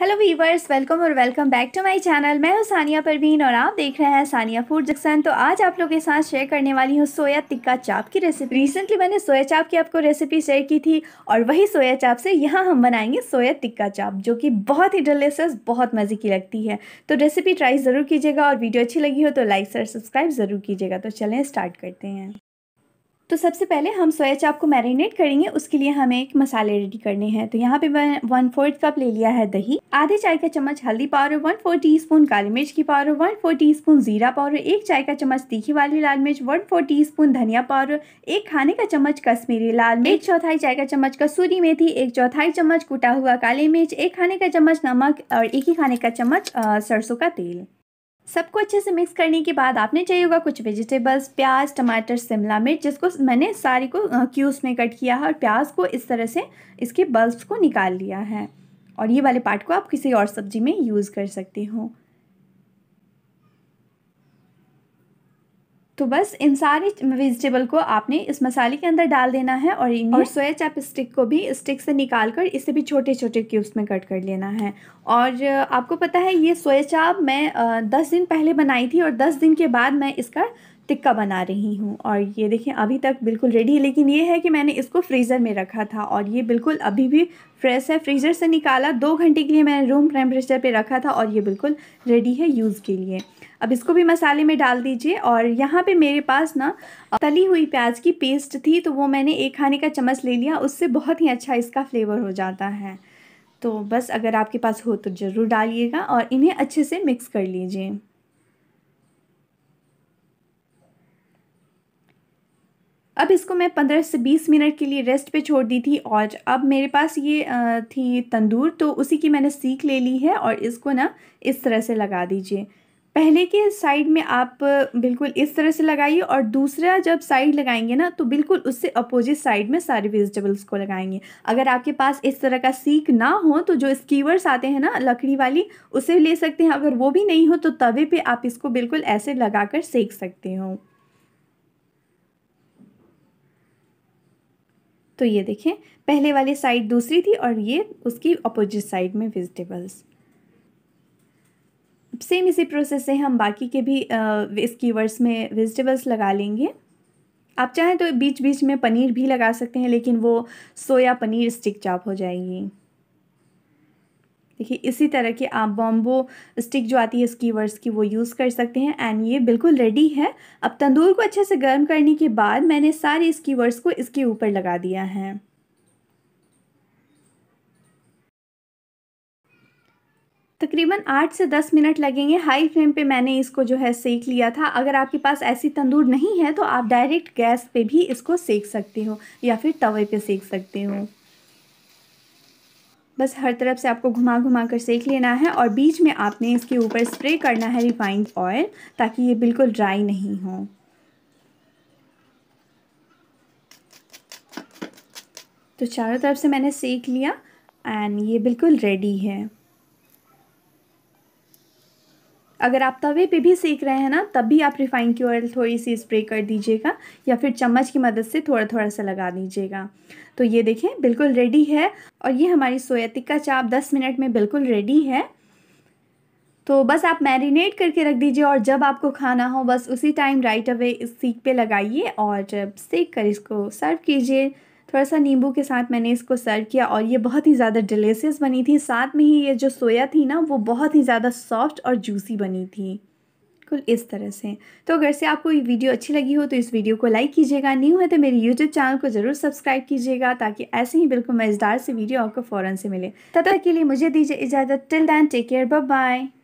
hello viewers welcome और welcome back to my channel मैं हूं सानिया परवीन और आप देख रहे हैं सानिया फूड जक्सन तो आज आप लोगों के साथ शेयर करने वाली हूं सोया टिक्का चाप की रेसिपी रिसेंटली मैंने सोया चाप की आपको रेसिपी शेयर की थी और वही सोया चाप से यहाँ हम बनाएंगे सोया टिक्का चाप जो कि बहुत ही डिलेसियस बहुत मज़े की लगती है तो रेसिपी ट्राई ज़रूर कीजिएगा और वीडियो अच्छी लगी हो तो लाइक और सब्सक्राइब ज़रूर कीजिएगा तो चलें स्टार्ट करते हैं तो सबसे पहले हम सोया चाप को मैरिनेट करेंगे उसके लिए हमें एक मसाले रेडी करने हैं तो यहाँ पे मैं वन फोर्थ कप ले लिया है दही आधे चाय का चम्मच हल्दी powder one four teaspoon काली मिर्च की powder one four teaspoon जीरा पाउडर एक चाय का चम्मच तीखी वाली लाल मिर्च वन फोर टी स्पून धनिया पाउडर एक खाने का चम्मच कश्मीरी लाल मिर्च एक चौथाई चाय का चम्मच कसूरी मेथी एक चौथाई चम्मच कूटा हुआ काली मिर्च एक खाने का चम्मच नमक और एक ही खाने का चम्मच सरसों का तेल सबको अच्छे से मिक्स करने के बाद आपने चाहिए होगा कुछ वेजिटेबल्स प्याज टमाटर शिमला मिर्च जिसको मैंने सारी को क्यूस में कट किया है और प्याज को इस तरह से इसके बल्ब्स को निकाल लिया है और ये वाले पार्ट को आप किसी और सब्जी में यूज़ कर सकते हो तो बस इन सारी वेजिटेबल को आपने इस मसाले के अंदर डाल देना है और और सोया चाप स्टिक को भी स्टिक से निकाल कर इसे भी छोटे छोटे क्यूब्स में कट कर लेना है और आपको पता है ये सोया चाप मैं दस दिन पहले बनाई थी और दस दिन के बाद मैं इसका टिक्का बना रही हूँ और ये देखें अभी तक बिल्कुल रेडी है लेकिन ये है कि मैंने इसको फ्रीज़र में रखा था और ये बिल्कुल अभी भी फ्रेश है फ्रीज़र से निकाला दो घंटे के लिए मैंने रूम टेम्परेचर पे रखा था और ये बिल्कुल रेडी है यूज़ के लिए अब इसको भी मसाले में डाल दीजिए और यहाँ पे मेरे पास ना तली हुई प्याज की पेस्ट थी तो वो मैंने एक खाने का चम्मच ले लिया उससे बहुत ही अच्छा इसका फ्लेवर हो जाता है तो बस अगर आपके पास हो तो ज़रूर डालिएगा और इन्हें अच्छे से मिक्स कर लीजिए अब इसको मैं पंद्रह से बीस मिनट के लिए रेस्ट पे छोड़ दी थी और अब मेरे पास ये थी तंदूर तो उसी की मैंने सीख ले ली है और इसको ना इस तरह से लगा दीजिए पहले के साइड में आप बिल्कुल इस तरह से लगाइए और दूसरा जब साइड लगाएंगे ना तो बिल्कुल उससे अपोजिट साइड में सारे वेजिटेबल्स को लगाएंगे अगर आपके पास इस तरह का सीख ना हो तो जो स्कीवर्स आते हैं ना लकड़ी वाली उसे ले सकते हैं अगर वो भी नहीं हो तो तवे पे आप इसको बिल्कुल ऐसे लगा कर सेक सकते हो तो ये देखें पहले वाली साइड दूसरी थी और ये उसकी अपोजिट साइड में वेजिटेबल्स सेम इसी प्रोसेस से हम बाकी के भी इस कीवर्ड्स में वेजिटेबल्स लगा लेंगे आप चाहें तो बीच बीच में पनीर भी लगा सकते हैं लेकिन वो सोया पनीर स्टिक चाप हो जाएगी देखिए इसी तरह की आप बॉम्बो स्टिक जो आती है स्कीवर्स की वो यूज़ कर सकते हैं एंड ये बिल्कुल रेडी है अब तंदूर को अच्छे से गर्म करने के बाद मैंने सारे स्कीवर्स को इसके ऊपर लगा दिया है तकरीबन आठ से दस मिनट लगेंगे हाई फ्लेम पे मैंने इसको जो है सेक लिया था अगर आपके पास ऐसी तंदूर नहीं है तो आप डायरेक्ट गैस पे भी इसको सेक सकते हो या फिर तवे पे सेक सकते हो बस हर तरफ से आपको घुमा घुमा कर सेक लेना है और बीच में आपने इसके ऊपर स्प्रे करना है रिफाइंड ऑयल ताकि ये बिल्कुल ड्राई नहीं हो तो चारों तरफ से मैंने सेक लिया एंड ये बिल्कुल रेडी है अगर आप तवे पे भी सेक रहे हैं ना तब भी आप रिफाइन की ऑयल थोड़ी सी स्प्रे कर दीजिएगा या फिर चम्मच की मदद से थोड़ा थोड़ा सा लगा दीजिएगा तो ये देखें बिल्कुल रेडी है और ये हमारी सोया टिक्का चाप दस मिनट में बिल्कुल रेडी है तो बस आप मैरिनेट करके रख दीजिए और जब आपको खाना हो बस उसी टाइम राइट अवे इस सीख पे लगाइए और जब सेक कर इसको सर्व कीजिए थोड़ा सा नींबू के साथ मैंने इसको सर्व किया और ये बहुत ही ज़्यादा डिलेसियस बनी थी साथ में ही ये जो सोया थी ना वो बहुत ही ज़्यादा सॉफ्ट और जूसी बनी थी बिल्कुल इस तरह से तो अगर से आपको ये वीडियो अच्छी लगी हो तो इस वीडियो को लाइक कीजिएगा न्यू है तो मेरे यूट्यूब चैनल को जरूर सब्सक्राइब कीजिएगा ताकि ऐसे ही बिल्कुल मज़ेदार से वीडियो आपको फ़ौरन से मिले तब तक के लिए मुझे दीजिए इजाज़त till then take care bye